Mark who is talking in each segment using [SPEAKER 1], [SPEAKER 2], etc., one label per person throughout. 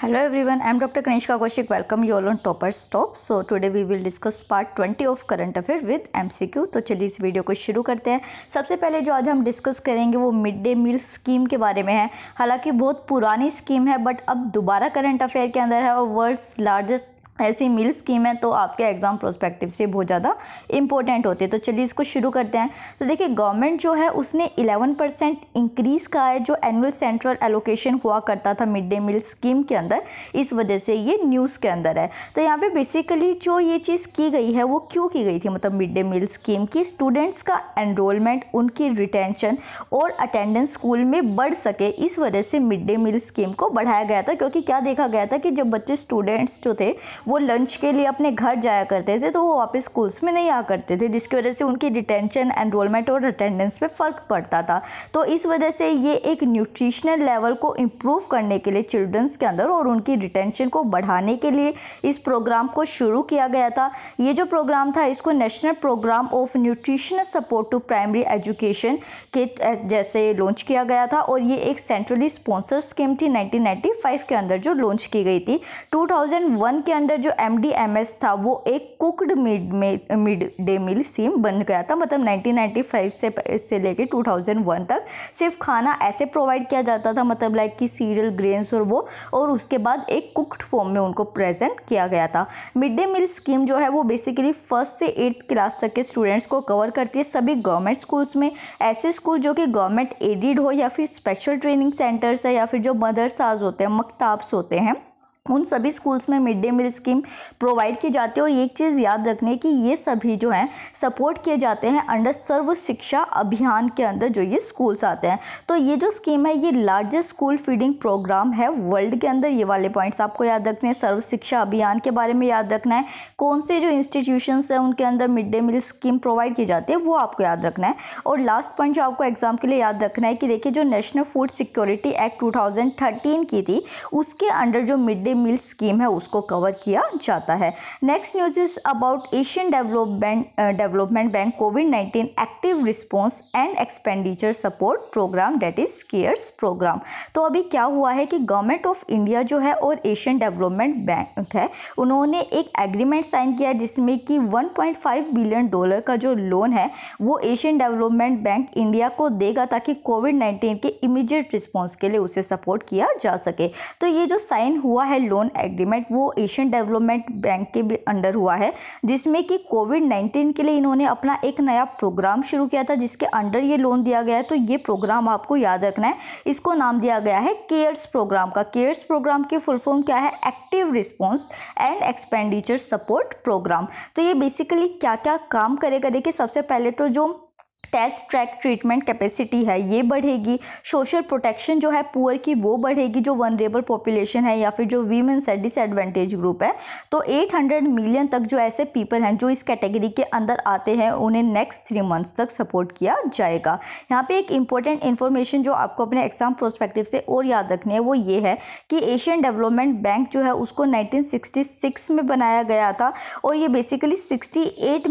[SPEAKER 1] Hello everyone am doctor Kanishka Kaushik welcome you all on topper stop so today we will discuss part twenty of current affair with M C Q तो चलिए इस video को शुरू करते हैं सबसे पहले जो आज हम डिस्कस करेंगे वो मिड डे मील स्कीम के बारे में है हालांकि बहुत पुरानी स्कीम है बट अब दोबारा करंट अफेयर के अंदर है और वर्ल्ड्स लार्जेस्ट ऐसी मिल स्कीम है तो आपके एग्ज़ाम प्रोस्पेक्टिव से बहुत ज़्यादा इंपॉर्टेंट होते हैं तो चलिए इसको शुरू करते हैं तो देखिए गवर्नमेंट जो है उसने 11 परसेंट इंक्रीज़ का है जो एनुअल सेंट्रल एलोकेशन हुआ करता था मिड डे मील स्कीम के अंदर इस वजह से ये न्यूज़ के अंदर है तो यहाँ पे बेसिकली जो ये चीज़ की गई है वो क्यों की गई थी मतलब मिड डे मील स्कीम की स्टूडेंट्स का एनरोलमेंट उनकी रिटेंशन और अटेंडेंस स्कूल में बढ़ सके इस वजह से मिड डे मील स्कीम को बढ़ाया गया था क्योंकि क्या देखा गया था कि जब बच्चे स्टूडेंट्स जो थे वो लंच के लिए अपने घर जाया करते थे तो वो वापस स्कूल्स में नहीं आ करते थे जिसकी वजह से उनकी डिटेंशन एनरोलमेंट और अटेंडेंस पर फ़र्क पड़ता था तो इस वजह से ये एक न्यूट्रिशनल लेवल को इम्प्रूव करने के लिए चिल्ड्रंस के अंदर और उनकी डिटेंशन को बढ़ाने के लिए इस प्रोग्राम को शुरू किया गया था ये जो प्रोग्राम था इसको national programme of nutritional support to primary education के जैसे लॉन्च किया गया था और ये एक सेंट्रली स्पॉन्सर स्कीम थी 1995 के अंदर जो लॉन्च की गई थी 2001 के अंदर अंदर जो एम डी एम एस था वो एक cooked mid mid day meal scheme बन गया था मतलब 1995 से से लेके 2001 तक सिर्फ खाना ऐसे प्रोवाइड किया जाता था मतलब लाइक कि सीरियल ग्रेन्स और वो और उसके बाद एक कुकड फॉर्म में उनको प्रेजेंट किया गया था मिड डे मील स्कीम जो है वो बेसिकली फर्स्ट से एट्थ क्लास तक के स्टूडेंट्स को कवर करती है सभी गवर्नमेंट स्कूल्स में ऐसे स्कूल जो कि गवर्नमेंट एडिड हो या फिर स्पेशल ट्रेनिंग सेंटर्स है या फिर जो मदरसाज होते हैं मकताब्स होते हैं उन सभी स्कूल्स में mid day meal scheme provide की जाती है और एक चीज़ याद रखने की ये सभी जो हैं सपोर्ट किए जाते हैं अंडर सर्व शिक्षा अभियान के अंदर जो ये स्कूल्स आते हैं तो ये जो स्कीम है ये लार्जेस्ट स्कूल फीडिंग प्रोग्राम है वर्ल्ड के अंदर ये वाले पॉइंट्स आपको याद रखने हैं सर्व शिक्षा अभियान के बारे में याद रखना है कौन से जो इंस्टीट्यूशन हैं उनके अंदर mid day meal scheme provide की जाती है वो आपको याद रखना है और लास्ट पॉइंट जो आपको एग्जाम के लिए याद रखना है कि देखिए जो National Food Security Act two की थी उसके अंडर जो मिड डे मिल स्कीम है उसको कवर किया जाता है next news is about Asian Development development Bank COVID nineteen active response and expenditure support programme that is CARES programme तो अभी क्या हुआ है कि गवर्नमेंट ऑफ इंडिया जो है और एशियन डेवलपमेंट बैंक है उन्होंने एक एग्रीमेंट साइन किया जिसमें कि 1.5 बिलियन डॉलर का जो लोन है वो एशियन डेवलपमेंट बैंक इंडिया को देगा ताकि कोविड नाइन्टीन के इमीडिएट रिस्पॉन्स के लिए उसे सपोर्ट किया जा सके तो ये जो साइन हुआ है लोन एग्रीमेंट वो एशियन डेवलपमेंट बैंक के अंडर हुआ है जिसमें कि कोविड नाइन्टीन के लिए इन्होंने अपना एक नया प्रोग्राम शुरू किया था जिसके अंडर ये लोन दिया गया है तो ये प्रोग्राम आपको याद रखना है इसको नाम दिया गया है केयर्स प्रोग्राम का केयर्स प्रोग्राम की फुल फॉर्म क्या है active response and expenditure support programme तो ये बेसिकली क्या क्या काम करेगा देखिए सबसे पहले तो जो टेस्ट ट्रैक ट्रीटमेंट कैपेसिटी है ये बढ़ेगी सोशल प्रोटेक्शन जो है पुअर की वो बढ़ेगी जो वनरेबल पॉपुलेशन है या फिर जो वीमेंस है डिसएडवांटेज ग्रुप है तो 800 मिलियन तक जो ऐसे पीपल हैं जो इस कैटेगरी के अंदर आते हैं उन्हें नेक्स्ट थ्री मंथ्स तक सपोर्ट किया जाएगा यहाँ पे एक इंपॉर्टेंट इन्फॉर्मेशन जो आपको अपने एग्जाम प्रोस्पेक्टिव से और याद रखनी है वो ये है कि एशियन डेवलपमेंट बैंक जो है उसको नाइनटीन में बनाया गया था और ये बेसिकली सिक्सटी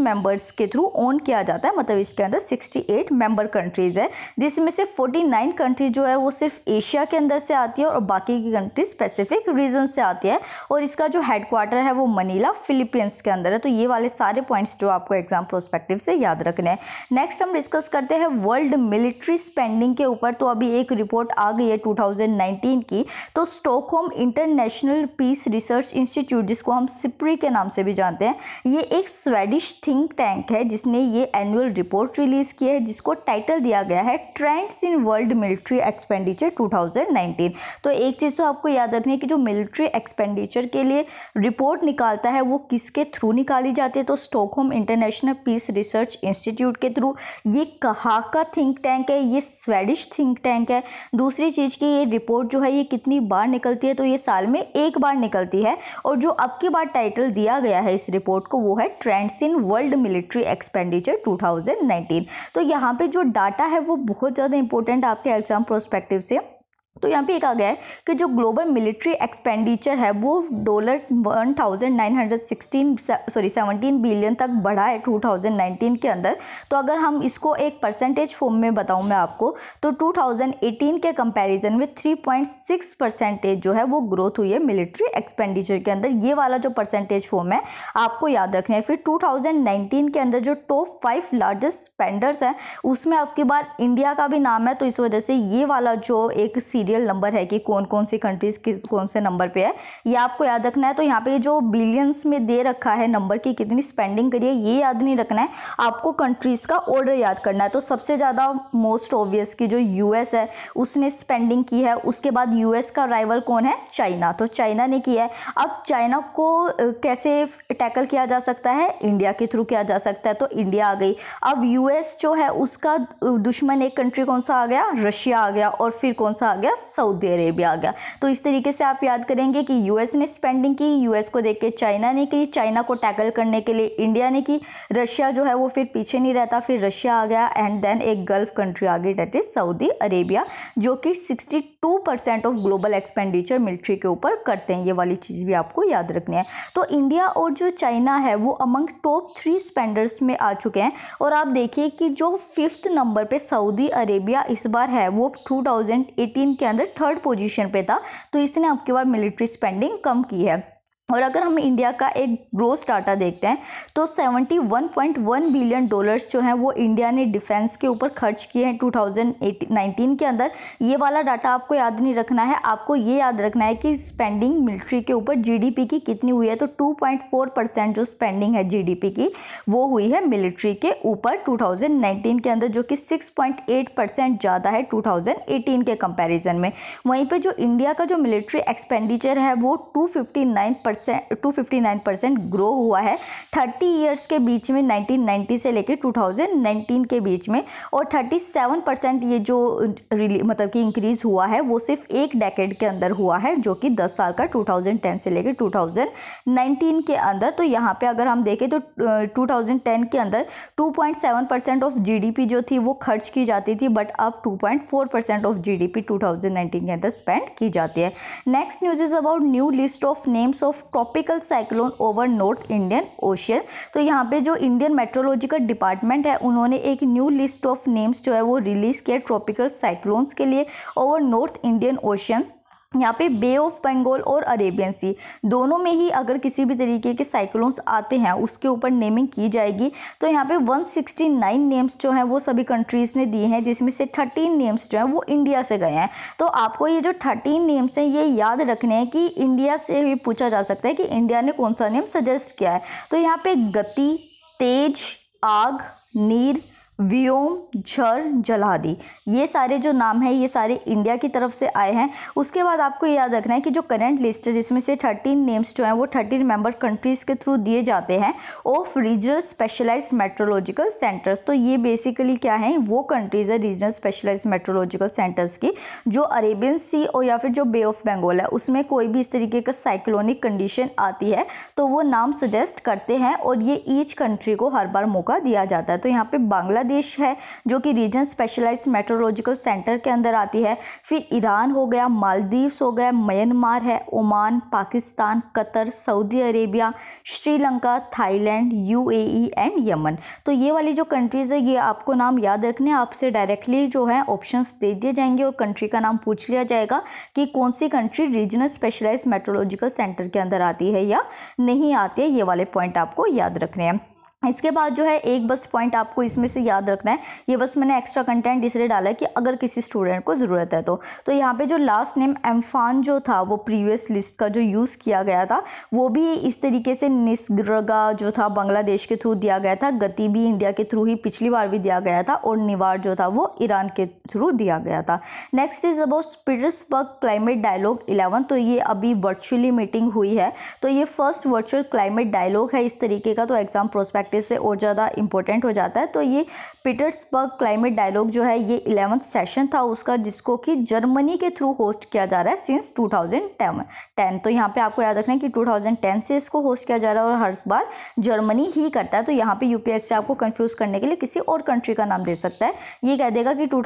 [SPEAKER 1] मेंबर्स के थ्रू ओन किया जाता है मतलब इसके अंदर 68 मेंबर कंट्रीज़ है जिसमें से 49 कंट्री जो है वो सिर्फ एशिया के अंदर से आती है और बाकी की कंट्री स्पेसिफिक रीजन से आती है और इसका जो हेडक्वार्टर है वो मनीला फिलीपींस के अंदर है तो ये वाले सारे पॉइंट्स जो आपको एग्जाम प्रोस्पेक्टिव से याद रखने हैं नेक्स्ट हम डिस्कस करते हैं वर्ल्ड मिलिट्री स्पेंडिंग के ऊपर तो अभी एक रिपोर्ट आ गई है टू की तो Stockholm International Peace Research Institute जिसको हम सिप्री के नाम से भी जानते हैं ये एक स्वेडिश थिंक टैंक है जिसने ये एनुअल रिपोर्ट रिलीज़ किए है जिसको टाइटल दिया गया है trends in world military expenditure 2019 तो एक चीज़ तो आपको याद रखनी है कि जो मिलिट्री एक्सपेंडिचर के लिए रिपोर्ट निकालता है वो किसके थ्रू निकाली जाती है तो Stockholm International Peace Research Institute के थ्रू ये कहा का थिंक टैंक है ये स्वेडिश थिंक टैंक है दूसरी चीज़ की ये रिपोर्ट जो है ये कितनी बार निकलती है तो ये साल में एक बार निकलती है और जो अब की बार टाइटल दिया गया है इस रिपोर्ट को वो है trends in world military expenditure 2019 तो यहाँ पर जो डाटा है वो बहुत ज़्यादा इंपॉर्टेंट आपके एग्ज़ाम प्रोस्पेक्टिव से तो यहाँ पे एक आ गया है कि जो ग्लोबल मिलिट्री एक्सपेंडिचर है वो डॉलर 1916 सॉरी 17 बिलियन तक बढ़ा है 2019 के अंदर तो अगर हम इसको एक परसेंटेज फॉर्म में बताऊँ मैं आपको तो 2018 के कंपैरिजन में 3.6 परसेंटेज जो है वो ग्रोथ हुई है मिलिट्री एक्सपेंडिचर के अंदर ये वाला जो परसेंटेज फॉर्म है आपको याद रखना है फिर नाइनटीन के अंदर जो टॉप फाइव लार्जेस्ट स्पेंडर्स हैं उसमें आपके बाद इंडिया का भी नाम है तो इस वजह से ये वाला जो एक सी सीरियल नंबर है कि कौन कौन सी कंट्रीज़ किस कौन से नंबर पे है ये आपको याद रखना है तो यहाँ पे जो बिलियंस में दे रखा है नंबर की कितनी स्पेंडिंग करिए ये याद नहीं रखना है आपको कंट्रीज़ का ऑर्डर याद करना है तो सबसे ज़्यादा मोस्ट ऑब्वियस की जो यूएस है उसने स्पेंडिंग की है उसके बाद यूएस का राइवल कौन है चाइना तो चाइना ने किया है अब चाइना को कैसे टैकल किया जा सकता है इंडिया के थ्रू किया जा सकता है तो इंडिया आ गई अब यूएस जो है उसका दुश्मन एक कंट्री कौन सा आ गया रशिया आ गया और फिर कौन सा आ गया गया सऊदी अरेबिया आ गया तो इस तरीके से आप याद करेंगे कि यूएस ने स्पेंडिंग की यूएस को देख के चाइना ने की चाइना को टैकल करने के लिए इंडिया ने की रशिया जो है वो फिर पीछे नहीं रहता फिर रशिया आ गया एंड देन एक गल्फ कंट्री आ गई डेट इज़ सऊदी अरेबिया जो कि sixty two percent of global expenditure military के ऊपर करते हैं ये वाली चीज़ भी आपको याद रखनी है तो इंडिया और जो चाइना है वो अमंग टॉप थ्री स्पेंडर्स में आ चुके हैं और आप देखिए कि जो फिफ्थ नंबर पे सऊदी अरेबिया इस बार है वो 2018 के के अंदर थर्ड पोजीशन पे था तो इसने आपके बाद मिलिट्री स्पेंडिंग कम की है और अगर हम इंडिया का एक ग्रोथ डाटा देखते हैं तो 71.1 बिलियन डॉलर्स जो हैं वो इंडिया ने डिफेंस के ऊपर खर्च किए हैं 2019 के अंदर ये वाला डाटा आपको याद नहीं रखना है आपको ये याद रखना है कि स्पेंडिंग मिलिट्री के ऊपर जीडीपी की कितनी हुई है तो 2.4 परसेंट जो स्पेंडिंग है जी की वो हुई है मिलिट्री के ऊपर टू के अंदर जो कि सिक्स परसेंट ज़्यादा है टू के कंपेरिजन में वहीं पर जो इंडिया का जो मिलिट्री एक्सपेंडिचर है वो two percent to fifty nine percent grow हुआ है थर्टी ईयर्स के बीच में नाइनटीन नाइन्टी से लेकर टू थाउजेंड नाइनटीन के बीच में और थर्टी सेवन परसेंट ये जो मतलब कि इंक्रीज़ हुआ है वो सिर्फ एक डेकेड के अंदर हुआ है जो कि दस साल का टू थाउजेंड टेन से लेकर टू थाउजेंड नाइनटीन के अंदर तो यहाँ पे अगर हम देखें तो टू थाउजेंड टेन के अंदर two point seven percent of G D P जो थी वो खर्च की जाती थी बट अब two point four percent of G D P two thousand nineteen के अंदर स्पेंड की जाती है next news is about new list of names of tropical cyclone over north Indian Ocean तो यहाँ पे जो इंडियन मेट्रोलॉजिकल डिपार्टमेंट है उन्होंने एक न्यू लिस्ट ऑफ नेम्स जो है वो रिलीज़ किया ट्रॉपिकल साइक्लोन्स के लिए ओवर नॉर्थ इंडियन ओशियन यहाँ पे बे ऑफ बंगाल और अरेबियन सी दोनों में ही अगर किसी भी तरीके के साइक्लोन्स आते हैं उसके ऊपर नेमिंग की जाएगी तो यहाँ पे 169 नेम्स जो हैं वो सभी कंट्रीज़ ने दिए हैं जिसमें से 13 नेम्स जो हैं वो इंडिया से गए हैं तो आपको ये जो 13 नेम्स हैं ये याद रखने हैं कि इंडिया से भी पूछा जा सकता है कि इंडिया ने कौन सा नेम सजेस्ट किया है तो यहाँ पर गति तेज आग नीर व्योम झर जलादी ये सारे जो नाम है ये सारे इंडिया की तरफ से आए हैं उसके बाद आपको याद रखना है कि जो करंट लिस्ट है जिसमें से थर्टीन नेम्स जो हैं वो थर्टीन मेंबर कंट्रीज़ के थ्रू दिए जाते हैं of regional specialise meteorological centres तो ये बेसिकली क्या है वो कंट्रीज़ है रीजनल स्पेशलाइज मेट्रोलॉजिकल सेंटर्स की जो अरेबियन सी और या फिर जो बे ऑफ बंगाल है उसमें कोई भी इस तरीके का साइक्लोनिक कंडीशन आती है तो वो नाम सजेस्ट करते हैं और ये ईच कंट्री को हर बार मौका दिया जाता है तो यहाँ पर बांग्ला बांग्लादेश है जो कि रीजन स्पेशलाइज मेट्रोलॉजिकल सेंटर के अंदर आती है फिर ईरान हो गया मालदीव्स हो गया म्यांमार है Oman Pakistan Qatar Saudi Arabia Sri Lanka Thailand UAE and Yemen तो ये वाली जो कंट्रीज़ है ये आपको नाम याद रखने आपसे डायरेक्टली जो है ऑप्शन दे दिए जाएंगे और कंट्री का नाम पूछ लिया जाएगा कि कौन सी country regional specialise meteorological centre के अंदर आती है या नहीं आती है ये वाले पॉइंट आपको याद रखने हैं इसके बाद जो है एक बस पॉइंट आपको इसमें से याद रखना है ये बस मैंने एक्स्ट्रा कंटेंट इसलिए डाला है कि अगर किसी स्टूडेंट को ज़रूरत है तो तो यहाँ पे जो लास्ट नेम एम्फान जो था वो प्रीवियस लिस्ट का जो यूज़ किया गया था वो भी इस तरीके से निस्ग्रगा जो था बांग्लादेश के थ्रू दिया गया था गति भी इंडिया के थ्रू ही पिछली बार भी दिया गया था और निवार जो था वो ईरान के थ्रू दिया गया था next is about Petersberg climate dialogue eleven तो ये अभी वर्चुअली मीटिंग हुई है तो ये फर्स्ट वर्चुअल क्लाइमेट डायलॉग है इस तरीके का तो एग्ज़ाम प्रोस्पेक्ट प्रैक्टिस से और ज़्यादा इम्पोर्टेंट हो जाता है तो ये पीटर्सबर्ग क्लाइमेट डायलॉग जो है ये इलेवंथ सेशन था उसका जिसको कि जर्मनी के थ्रू होस्ट किया जा रहा है सिंस टू थाउजेंड तो यहाँ पर आपको याद रखना है कि टू से इसको होस्ट किया जा रहा है और हर बार जर्मनी ही करता है तो यहाँ पे यूपीएससी आपको कन्फ्यूज करने के लिए किसी और कंट्री का नाम दे सकता है ये कह देगा कि टू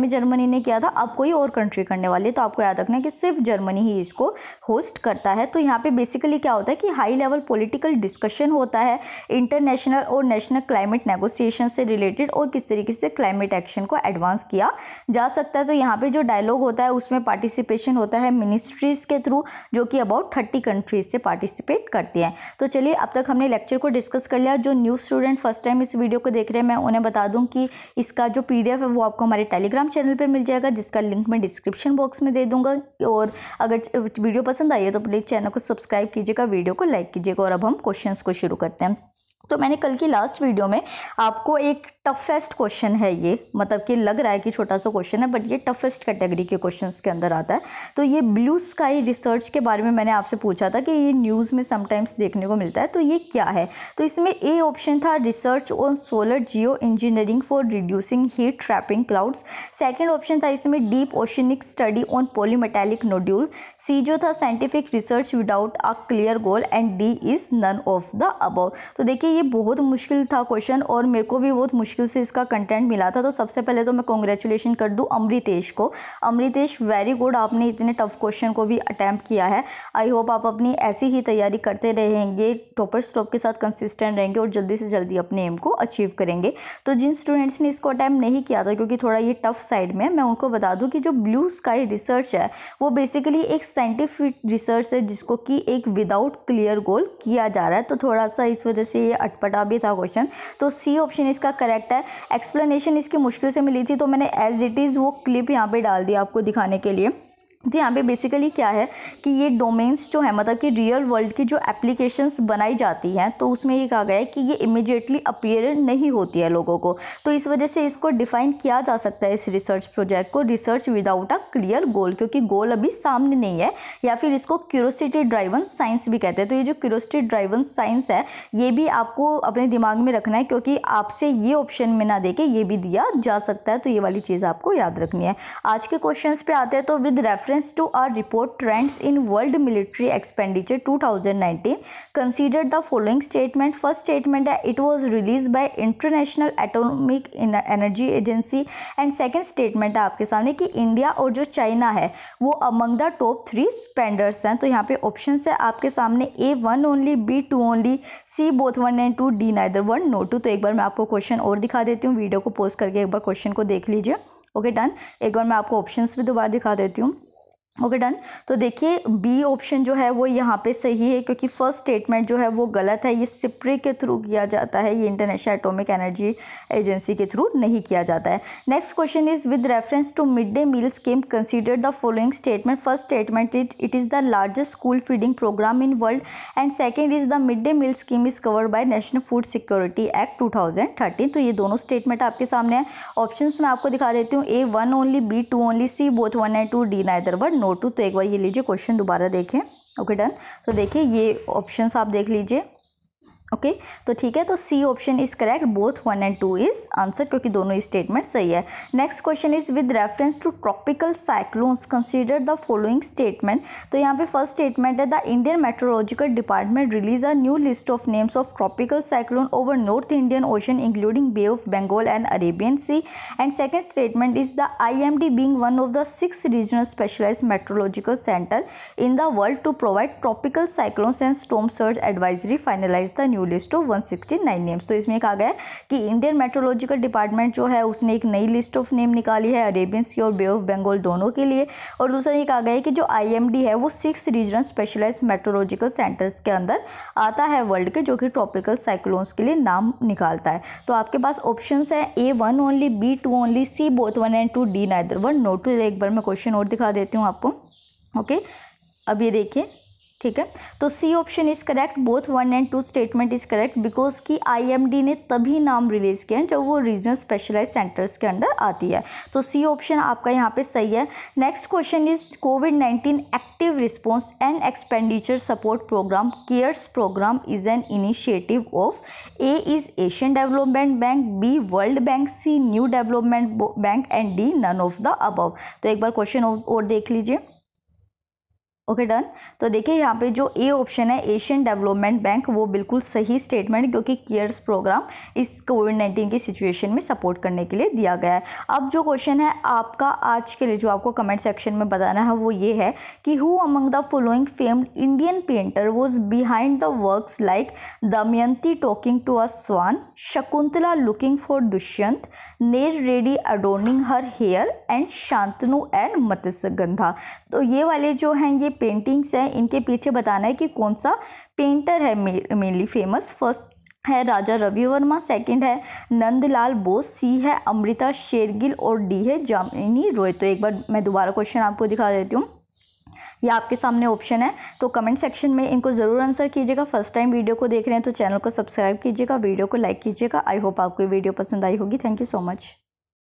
[SPEAKER 1] में जर्मनी ने किया था अब कोई और कंट्री करने वाली है तो आपको याद रखना है कि सिर्फ जर्मनी ही इसको होस्ट करता है तो यहाँ पे बेसिकली क्या होता है कि हाई लेवल पॉलिटिकल डिस्कशन होता है इंटरनेशनल इंटरनेशनल और नेशनल क्लाइमेट नेगोशिएशन से रिलेटेड और किस तरीके से क्लाइमेट एक्शन को एडवांस किया जा सकता है तो यहाँ पे जो डायलॉग होता है उसमें पार्टिसिपेशन होता है मिनिस्ट्रीज़ के थ्रू जो कि अबाउट थर्टी कंट्रीज से पार्टिसिपेट करती हैं तो चलिए अब तक हमने लेक्चर को डिस्कस कर लिया जो न्यू स्टूडेंट फर्स्ट टाइम इस वीडियो को देख रहे हैं मैं उन्हें बता दूँ कि इसका जो पी है वो आपको हमारे टेलीग्राम चैनल पर मिल जाएगा जिसका लिंक मैं डिस्क्रिप्शन बॉक्स में दे दूँगा और अगर वीडियो पसंद आई है तो प्लीज़ चैनल को सब्सक्राइब कीजिएगा वीडियो को लाइक कीजिएगा और अब हम क्वेश्चन को शुरू करते हैं तो मैंने कल की लास्ट वीडियो में आपको एक टफेस्ट क्वेश्चन है ये मतलब कि लग रहा है कि छोटा सा क्वेश्चन है बट ये टफेस्ट कैटेगरी के क्वेश्चंस के अंदर आता है तो ये ब्लू स्काई रिसर्च के बारे में मैंने आपसे पूछा था कि ये न्यूज़ में समटाइम्स देखने को मिलता है तो ये क्या है तो इसमें ए ऑप्शन था research on solar geoengineering for reducing heat trapping clouds second option था इसमें deep oceanic study on polymetallic nodule C जो था scientific research without a clear goal and D is none of the above तो देखिए ये बहुत मुश्किल था क्वेश्चन और मेरे को भी बहुत मुश्किल रेस्क्यू से इसका कंटेंट मिला था तो सबसे पहले तो मैं कॉन्ग्रेचुलेशन कर दूँ अमृतेश को अमृतेश वेरी गुड आपने इतने टफ क्वेश्चन को भी अटैम्प्ट किया है आई होप आप अपनी ऐसी ही तैयारी करते रहेंगे टॉपर स्टॉप के साथ कंसिस्टेंट रहेंगे और जल्दी से जल्दी अपने एम को अचीव करेंगे तो जिन स्टूडेंट्स ने इसको अटैम्प्ट नहीं किया था क्योंकि थोड़ा ये टफ साइड में मैं उनको बता दूँ कि जो ब्लू स्काई रिसर्च है वो बेसिकली एक साइंटिफिक रिसर्च है जिसको कि एक विदाउट क्लियर गोल किया जा रहा है तो थोड़ा सा इस वजह से ये अटपटा भी था क्वेश्चन तो सी ऑप्शन इसका करेक्ट सेट है एक्सप्लेनेशन इसकी मुश्किल से मिली थी तो मैंने एज इट इज़ वो क्लिप यहाँ पर डाल दिया आपको दिखाने के लिए तो यहाँ पे बेसिकली क्या है कि ये डोमेन्स जो है मतलब कि रियल वर्ल्ड की जो एप्लीकेशंस बनाई जाती हैं तो उसमें ये कहा गया है कि ये इमिडिएटली अपियर नहीं होती है लोगों को तो इस वजह से इसको डिफाइन किया जा सकता है इस रिसर्च प्रोजेक्ट को research without a clear goal क्योंकि गोल अभी सामने नहीं है या फिर इसको क्यूरोसिटी ड्राइवन साइंस भी कहते हैं तो ये जो क्यूरोसिटी ड्राइवन साइंस है ये भी आपको अपने दिमाग में रखना है क्योंकि आपसे ये ऑप्शन में ना दे के ये भी दिया जा सकता है तो ये वाली चीज़ आपको याद रखनी है आज के क्वेश्चन पर आते हैं तो with refer reference to our report trends in world military expenditure 2019 thousand consider the following statement first statement है it was release by International Atomic Energy Agency and second statement है आपके सामने कि इंडिया और जो चाइना है वो among the top three spenders हैं तो यहाँ पे ऑप्शन है आपके सामने A one only B two only C both one and two D neither one nor two तो एक बार मैं आपको क्वेश्चन और दिखा देती हूँ वीडियो को पोस्ट करके एक बार क्वेश्चन को देख लीजिए ओके okay, डन एक बार मैं आपको ऑप्शंस भी दोबारा दिखा देती हूँ ओके डन तो देखिए बी ऑप्शन जो है वो यहाँ पे सही है क्योंकि फर्स्ट स्टेटमेंट जो है वो गलत है ये सिप्री के थ्रू किया जाता है ये इंटरनेशनल एटॉमिक एनर्जी एजेंसी के थ्रू नहीं किया जाता है next question is with reference to mid day meal scheme consider the following statement first statement it it is the largest school feeding programme in world and second is the mid day meal scheme is covered by National Food Security Act two तो ये दोनों statement आपके सामने है option में आपको दिखा देती हूँ A one only B two only C both one and two D neither one nor two तो एक बार ये लीजिए क्वेश्चन दोबारा देखें ओके डन तो देखिए ये ऑप्शंस आप देख लीजिए ओके okay? तो ठीक है तो C option is correct both one and two is answer क्योंकि दोनों स्टेटमेंट सही है next question is with reference to tropical cyclones consider the following statement तो यहाँ पे फर्स्ट स्टेटमेंट है the Indian meteorological department release a new list of names of tropical cyclone over north Indian ocean including bay of Bengal and Arabian sea and second statement is the I M D being one of the six regional specialise meteorological centre in the world to provide tropical cyclones and storm surge advisory finalise the new new list of 169 names तो इसमें कहा गया कि Indian meteorological department जो है उसने एक नई लिस्ट ऑफ नेम निकाली है अरेबियन सी और बे ऑफ बंगाल दोनों के लिए और दूसरा ये कहा गया है कि जो आई है वो six regional specialise meteorological centres के अंदर आता है वर्ल्ड के जो कि ट्रॉपिकल साइक्लोन्स के लिए नाम निकालता है तो आपके पास ऑप्शन है A one only B two only C both one and two D neither one not two एक बार मैं क्वेश्चन और दिखा देती हूँ आपको ओके अब ये देखिए ठीक है तो C option is correct both one and two statement is correct because कि आईएमडी ने तभी नाम रिलीज़ किया है जब वो रीजनल स्पेशलाइज सेंटर्स के अंडर आती है तो सी ऑप्शन आपका यहाँ पे सही है next question is COVID nineteen active response and expenditure support programme CARES programme is an initiative of A is Asian development bank B world bank C new development bank and D none of the above तो एक बार question और देख लीजिए okay done तो देखिए यहाँ पे जो ए ऑप्शन है एशियन डेवलपमेंट बैंक वो बिल्कुल सही स्टेटमेंट है क्योंकि केयर्स प्रोग्राम इस कोविड नाइन्टीन की सिचुएशन में सपोर्ट करने के लिए दिया गया है अब जो क्वेश्चन है आपका आज के लिए जो आपको कमेंट सेक्शन में बताना है वो ये है कि who among the following famed Indian painter was behind the work like Damayanti talking to a swan Shakuntala looking for Dushyant Nair lady adorning her hair and Shantanu and Matsyagandha तो ये वाले जो हैं ये पेंटिंग्स हैं इनके पीछे बताना है कि कौन सा पेंटर है मेनली फेमस फर्स्ट है राजा रवि वर्मा सेकंड है नंदलाल बोस सी है अमृता शेरगिल और डी है जामिनी रोय तो एक बार मैं दोबारा क्वेश्चन आपको दिखा देती हूँ या आपके सामने ऑप्शन है तो कमेंट सेक्शन में इनको ज़रूर आंसर कीजिएगा फर्स्ट टाइम वीडियो को देख रहे हैं तो चैनल को सब्सक्राइब कीजिएगा वीडियो को लाइक कीजिएगा आई होप आपको वीडियो पसंद आई होगी थैंक यू सो मच